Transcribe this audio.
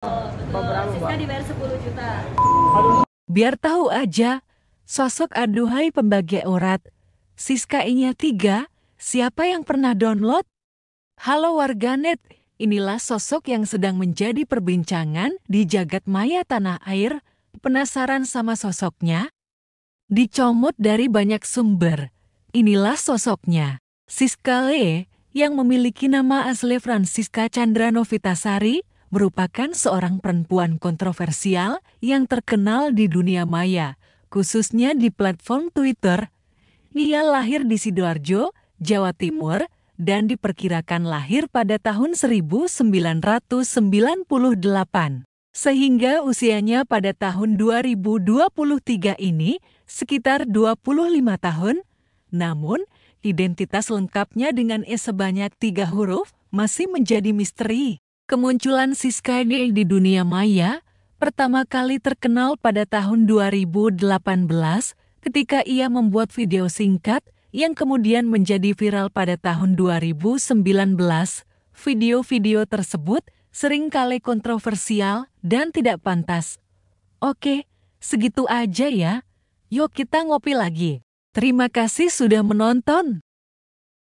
Siska dibayar 10 juta. Biar tahu aja, sosok aduhai pembagi urat. Siska inya tiga, siapa yang pernah download? Halo warganet, inilah sosok yang sedang menjadi perbincangan di jagat maya tanah air. Penasaran sama sosoknya? Dicomot dari banyak sumber. Inilah sosoknya, Siska Le, yang memiliki nama asli Francisca Chandra Novitasari, merupakan seorang perempuan kontroversial yang terkenal di dunia maya, khususnya di platform Twitter. Ia lahir di Sidoarjo, Jawa Timur, dan diperkirakan lahir pada tahun 1998, sehingga usianya pada tahun 2023 ini sekitar 25 tahun. Namun, identitas lengkapnya dengan E sebanyak tiga huruf masih menjadi misteri. Kemunculan Siska di dunia maya pertama kali terkenal pada tahun 2018 ketika ia membuat video singkat yang kemudian menjadi viral pada tahun 2019. Video-video tersebut sering kali kontroversial dan tidak pantas. Oke, segitu aja ya. Yuk kita ngopi lagi. Terima kasih sudah menonton.